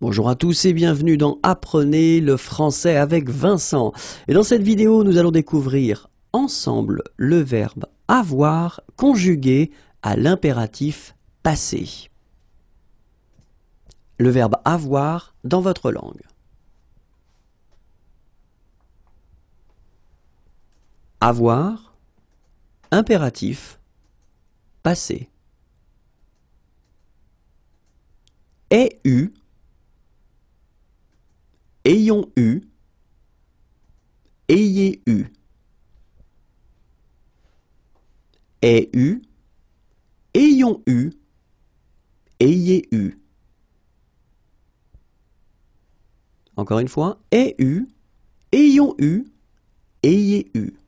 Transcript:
Bonjour à tous et bienvenue dans Apprenez le français avec Vincent. Et dans cette vidéo, nous allons découvrir ensemble le verbe avoir conjugué à l'impératif passé. Le verbe avoir dans votre langue. Avoir, impératif, passé. et eu Ayons eu. Ayez eu. Ai eu. Ayons eu. Ayez eu. Encore une fois, ai eu. Ayons eu. Ayez eu.